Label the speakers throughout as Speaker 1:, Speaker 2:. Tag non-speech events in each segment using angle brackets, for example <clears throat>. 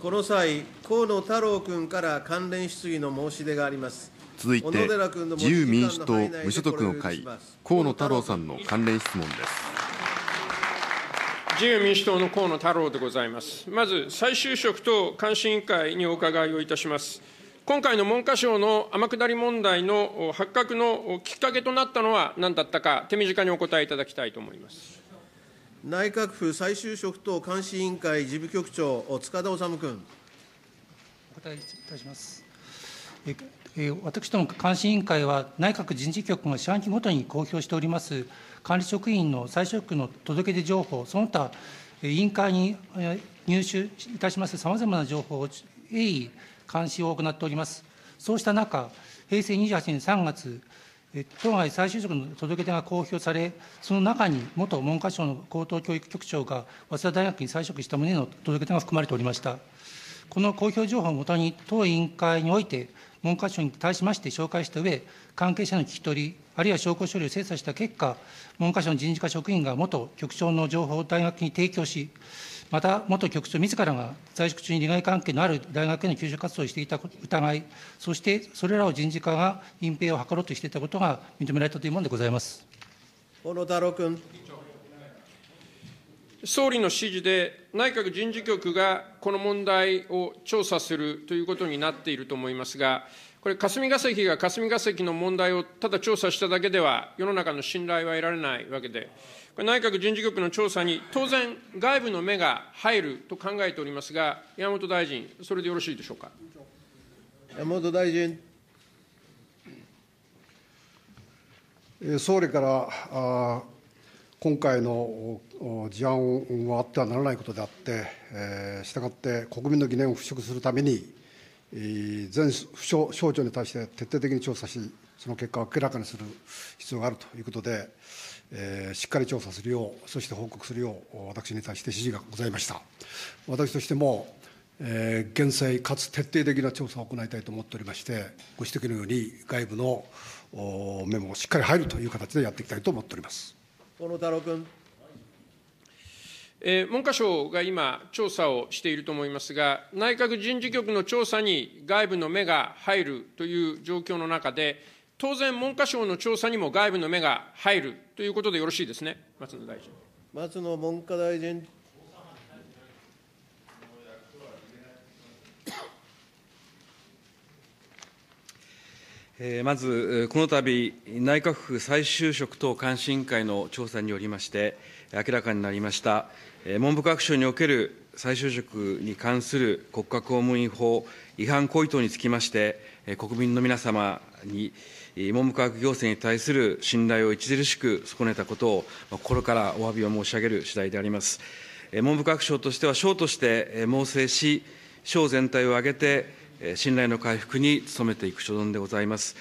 Speaker 1: この際、河野太郎君から関連質疑の申し出があり
Speaker 2: ます。
Speaker 3: 続いて、自由民主党無所属の会、河野太郎さんの関連質問です。
Speaker 2: 自由民主党の河野太郎でございます。まず、再就職等監視委員会にお伺いをいたします。今回の文科省の天下り問題の発覚のきっかけとなったのは何だったか、手短にお答えいただきたいと思います。
Speaker 1: 内閣府再就職等監視委員会事務局長、塚田修君。
Speaker 4: お答えいたします。私ども監視委員会は、内閣人事局が四半期ごとに公表しております管理職員の再職の届け出情報、その他、委員会に入手いたしますさまざまな情報を鋭意監視を行っております。そうした中、平成28年3月、当該再就職の届け出が公表され、その中に元文科省の高等教育局長が早稲田大学に再職した旨の届け出が含まれておりました。この公表情報をもとに、当委員会において、文科省に対しまして紹介した上、関係者の聞き取り、あるいは証拠書類を精査した結果、文科省の人事課職員が元局長の情報を大学に提供し、また元局長自らが在職中に利害関係のある大学への求職活動をしていた疑い、そしてそれらを人事課が隠蔽を図ろうとしていたことが認められたというものでございます
Speaker 2: 小野太郎君。総理の指示で、内閣人事局がこの問題を調査するということになっていると思いますが、これ、霞が関が霞が関の問題をただ調査しただけでは、世の中の信頼は得られないわけで、これ内閣人事局の調査に当然、外部の目が入ると考えておりますが、山本大臣、それでよろしいでしょうか。
Speaker 1: 山本大臣。総理からあ今回の事案はあってはならないことであって、したがって国民の疑念を払拭するために、全府省庁に対して徹底的に調査し、その結果を明らかにする必要があるということで、しっかり調査するよう、そして報告するよう、私に対して指示がございました。私としても、えー、厳正かつ徹底的な調査を行いたいと思っておりまして、ご指摘のように外部のメモをしっかり入るという形でやっていきたいと思っております。
Speaker 2: 小野太郎君。文科省が今、調査をしていると思いますが、内閣人事局の調査に外部の目が入るという状況の中で、当然、文科省の調査にも外部の目が入るということでよろしいですね、松野大臣。
Speaker 1: 松野文科大臣。
Speaker 3: まず、この度内閣府再就職等監視委員会の調査によりまして、明らかになりました、文部科学省における再就職に関する国家公務員法違反行為等につきまして、国民の皆様に文部科学行政に対する信頼を著しく損ねたことを、心からお詫びを申し上げる次第であります。文部科学省としては、省として猛省し、省全体を挙げて信頼の回復に努めていく所存でございます。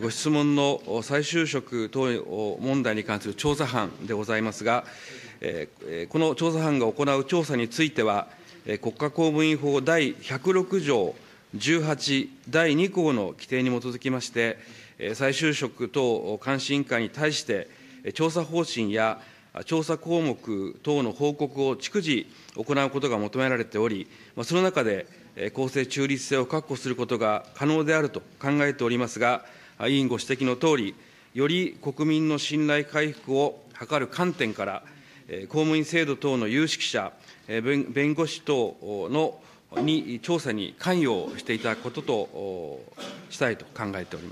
Speaker 3: ご質問の再就職等問題に関する調査班でございますが、この調査班が行う調査については、国家公務員法第106条18第2項の規定に基づきまして、再就職等監視委員会に対して、調査方針や調査項目等の報告を逐次行うことが求められており、その中で公正中立性を確保することが可能であると考えておりますが、委員ご指摘のとおり、より国民の信頼回復を図る観点から、公務員制度等の有識者、弁護士等に調査に関与していただくこととしたいと考えており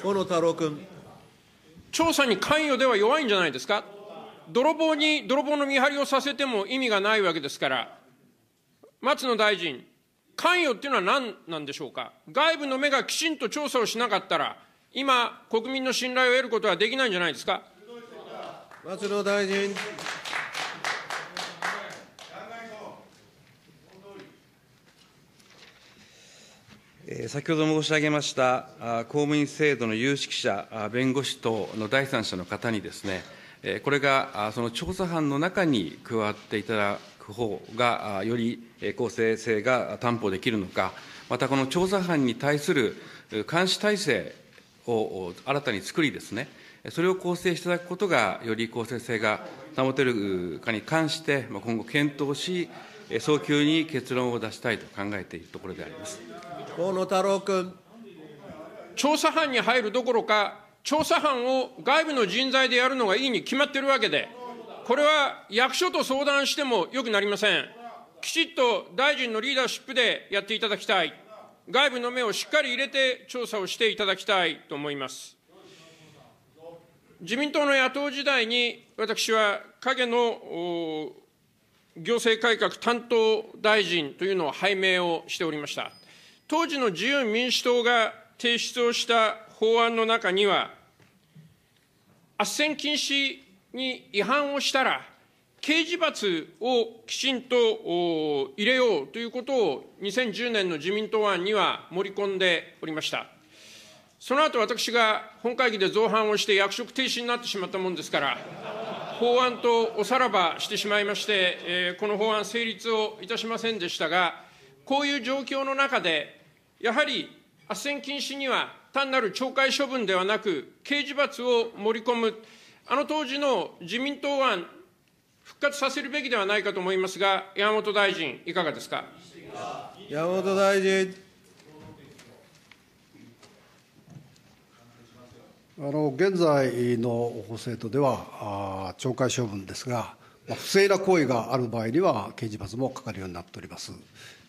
Speaker 2: 河野太郎君。調査に関与では弱いんじゃないですか。泥棒に、泥棒の見張りをさせても意味がないわけですから、松野大臣、関与っていうのは何なんでしょうか。外部の目がきちんと調査をしなかったら、今、国民の信頼を得ることはできないんじゃないですか。松
Speaker 1: 野大臣。
Speaker 3: 先ほど申し上げました公務員制度の有識者、弁護士等の第三者の方にですね、これがその調査班の中に加わっていただ確がより公正性が担保できるのか、またこの調査班に対する監視体制を新たに作り、それを構成していただくことが、より公正性が保てるかに関して、今後、検討し、早急に結論を出したいと考えているところであります
Speaker 2: 河野太郎君。調査班に入るどころか、調査班を外部の人材でやるのがいいに決まってるわけで。これは役所と相談してもよくなりません。きちっと大臣のリーダーシップでやっていただきたい。外部の目をしっかり入れて調査をしていただきたいと思います。自民党の野党時代に、私は影の行政改革担当大臣というのを拝命をしておりました。当時の自由民主党が提出をした法案の中には、斡旋禁止に違反をしたら、刑事罰をきちんと入れようということを、2010年の自民党案には盛り込んでおりました。その後私が本会議で造反をして役職停止になってしまったもんですから、法案とおさらばしてしまいまして、えー、この法案成立をいたしませんでしたが、こういう状況の中で、やはりせん禁止には単なる懲戒処分ではなく、刑事罰を盛り込む。あの当時の自民党案、復活させるべきではないかと思いますが、山本大臣、いかがですか。
Speaker 1: 山本大臣。あの現在の補正とでは、懲戒処分ですが、まあ、不正な行為がある場合には、刑事罰もかかるようになっております。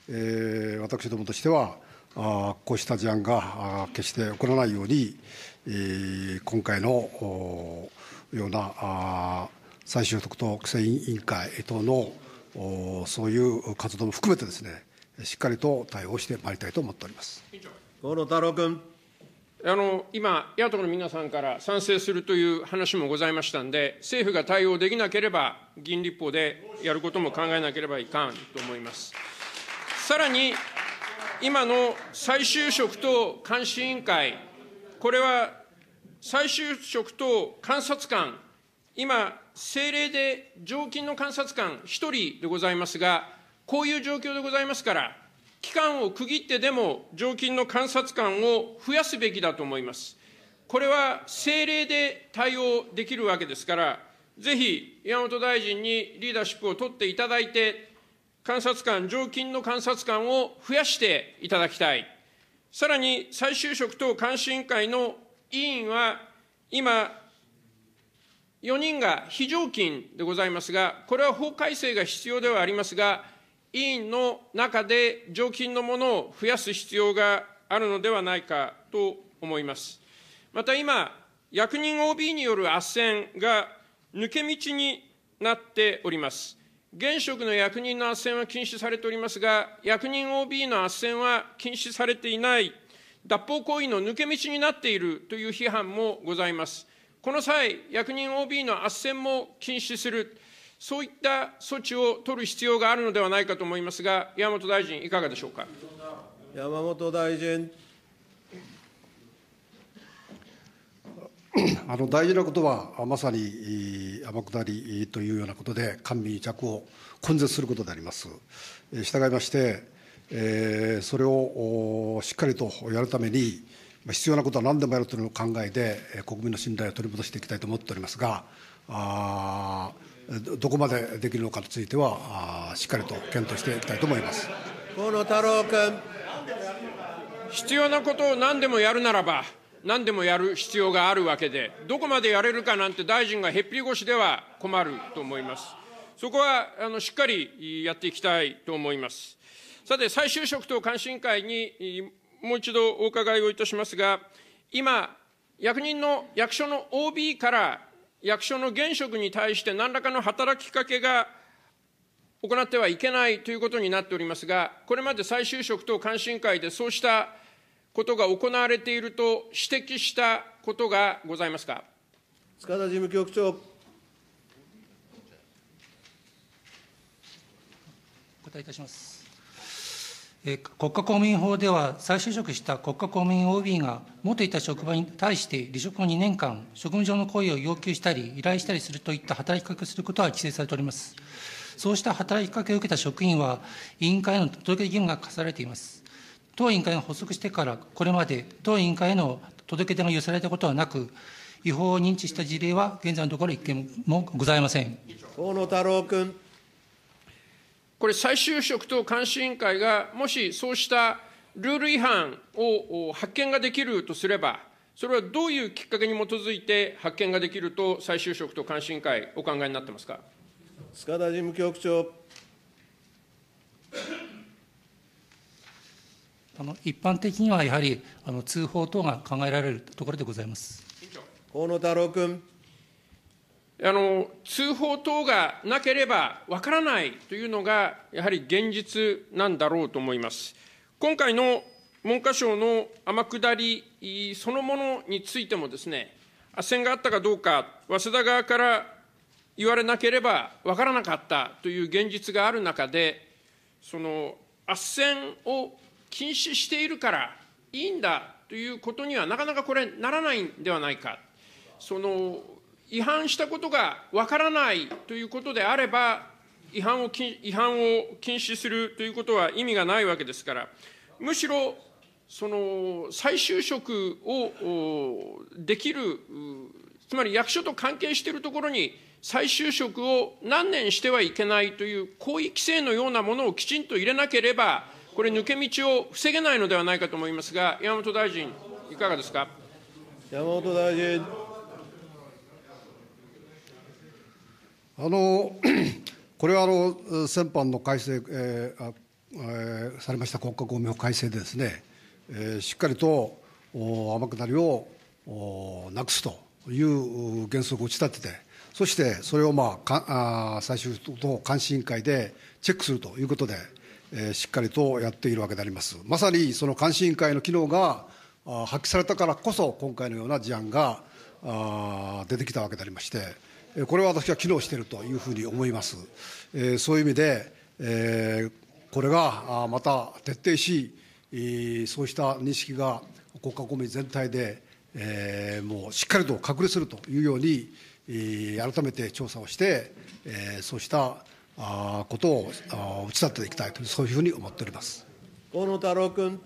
Speaker 1: えー、私どもとしては、こうした事案が決して起こらないように、今回のような再就職等規制委員会等のそういう活動も含めてですね、しっかりと対応してまいりたいと思っております河野太郎
Speaker 2: 君。あの今、野党の皆さんから賛成するという話もございましたんで、政府が対応できなければ、議員立法でやることも考えなければいかんと思います。さらに今の再就職等監視委員会、これは再就職等監察官、今、政令で常勤の監察官1人でございますが、こういう状況でございますから、期間を区切ってでも常勤の監察官を増やすべきだと思います。これは政令で対応できるわけですから、ぜひ山本大臣にリーダーシップを取っていただいて、監察官、常勤の監察官を増やしていただきたい。さらに、再就職等監視委員会の委員は、今、4人が非常勤でございますが、これは法改正が必要ではありますが、委員の中で常勤のものを増やす必要があるのではないかと思います。また今、役人 OB による斡旋が抜け道になっております。現職の役人の斡旋は禁止されておりますが、役人 OB の斡旋は禁止されていない、脱法行為の抜け道になっているという批判もございます。この際、役人 OB の斡旋も禁止する、そういった措置を取る必要があるのではないかと思いますが、山本大臣、いかがでしょうか。
Speaker 1: 山本大臣。大事なことは、まさに天下りというようなことで、官民癒着を根絶することであります。従いまして、それをしっかりとやるために、必要なことは何でもやるという考えで、国民の信頼を取り戻していきたいと思っておりますが、どこまでできるのかについては、しっかりと検討していきたいと思います
Speaker 2: 河野太郎君。必要なことを何でもやるならば、何でもやる必要があるわけで、どこまでやれるかなんて大臣がへっぴり腰では困ると思います。そこはあのしっかりやっていきたいと思います。さて、再就職等監視委員会にもう一度お伺いをいたしますが、今、役人の役所の OB から役所の現職に対して何らかの働きかけが行ってはいけないということになっておりますが、これまで再就職等監視委員会でそうしたことが行われていると指摘したことがございますか。
Speaker 1: 塚田事務局長。お
Speaker 4: 答えいたします。え国家公務員法では、再就職した国家公務員 OB が元いた職場に対して離職後2年間、職務上の行為を要求したり、依頼したりするといった働きかけをすることは規制されております。そうした働きかけを受けた職員は、委員会の届け義務が課されています。当委員会が発足してから、これまで当委員会への届け出が寄せられたことはなく、違法を認知した事例は現在のところ一件もございません。
Speaker 2: 河野太郎君。これ、再就職等監視委員会が、もしそうしたルール違反を発見ができるとすれば、それはどういうきっかけに基づいて発見ができると、再就職と監視委員会、お考えになってますか。塚田事務局長。
Speaker 4: あの一般的にはやはり、あの通報等が考えられるところでございます河野太郎君。
Speaker 2: あの。通報等がなければわからないというのが、やはり現実なんだろうと思います。今回の文科省の天下りそのものについてもですね、斡旋があったかどうか、早稲田側から言われなければわからなかったという現実がある中で、その斡旋を禁止しているからいいんだということにはなかなかこれならないんではないか。その違反したことがわからないということであれば違反を違反を禁止するということは意味がないわけですから、むしろその再就職をできる、つまり役所と関係しているところに、再就職を何年してはいけないという、行為規制のようなものをきちんと入れなければ、これ、抜け道を防げないのではないかと思いますが、山本大臣、いかがですか。山本大臣
Speaker 1: あの <clears throat> これはあの先般の改正、えーえー、されました国家公明法改正でですね、えー、しっかりと天下りをなくすという原則を打ち立てて、そしてそれを、まあ、かあ最終と監視委員会でチェックするということで。しっかりとやっているわけであります。まさにその監視委員会の機能が発揮されたからこそ、今回のような事案が出てきたわけでありまして、これは私は機能しているというふうに思います。そういう意味で、これがまた徹底し、そうした認識が国家公務員全体で、もうしっかりと確立するというように、改めて調査をして、そうしたことを打ち立てていきたいと、そういうふうに思っております河野太郎君。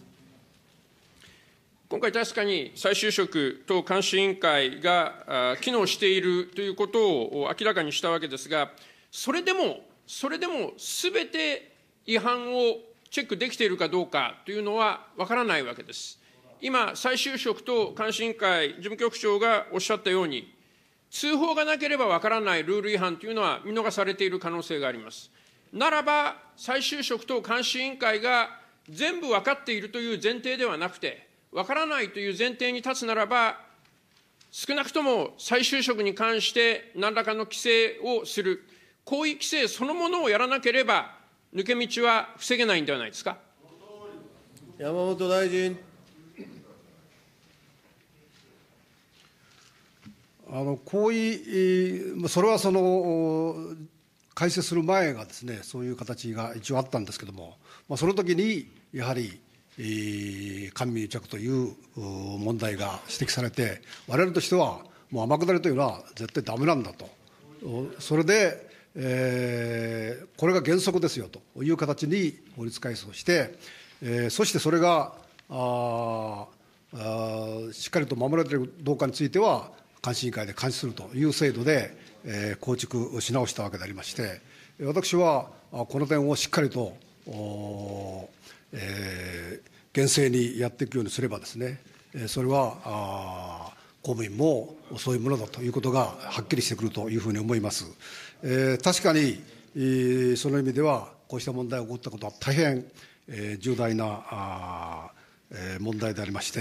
Speaker 2: 今回、確かに再就職等監視委員会が機能しているということを明らかにしたわけですが、それでも、それでもすべて違反をチェックできているかどうかというのは分からないわけです。今、再就職等監視委員会、事務局長がおっしゃったように、通報がなければわからないルール違反というのは見逃されている可能性があります。ならば、再就職等監視委員会が全部分かっているという前提ではなくて、分からないという前提に立つならば、少なくとも再就職に関して何らかの規制をする、いう規制そのものをやらなければ、抜け道は防げないんではないですか。山本大臣。
Speaker 1: 行為、それはその改正する前がですね、そういう形が一応あったんですけれども、その時にやはり、官民癒着という問題が指摘されて、われわれとしては、もう天下りというのは絶対だめなんだと、それで、えー、これが原則ですよという形に法律改正をして、えー、そしてそれがああしっかりと守られているかどうかについては、監視委員会で監視するという制度で構築し直したわけでありまして、私はこの点をしっかりと厳正にやっていくようにすれば、それは公務員もそういうものだということがはっきりしてくるというふうに思います。確かにその意味では、こうした問題が起こったことは大変重大な問題でありまして、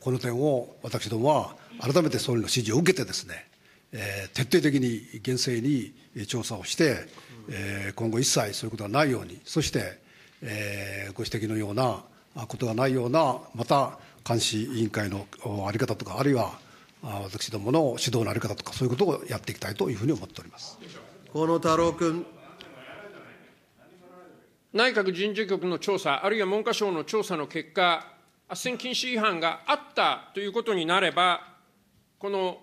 Speaker 1: この点を私どもは改めて総理の指示を受けてですね、徹底的に厳正に調査をして、今後一切そういうことがないように、そしてご指摘のようなことがないような、また監視委員会の在り方とか、あるいは私どもの指導の在り方とか、そういうことをやっていきたいというふうに思っております河野太郎君。
Speaker 2: 内閣人事局の調査、あるいは文科省の調査の結果、斡旋禁止違反があったということになれば、この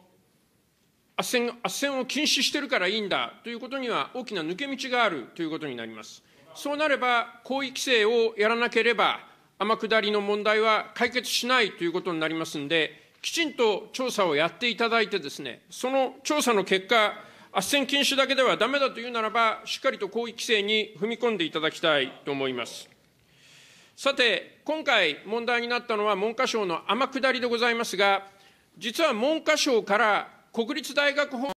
Speaker 2: 斡旋斡旋を禁止してるからいいんだということには大きな抜け道があるということになります。そうなれば、行為規制をやらなければ、天下りの問題は解決しないということになりますんで、きちんと調査をやっていただいてですね、その調査の結果、斡旋禁止だけではだめだというならば、しっかりと行為規制に踏み込んでいただきたいと思います。さて、今回問題になったのは文科省の天下りでございますが、実は文科省から国立大学法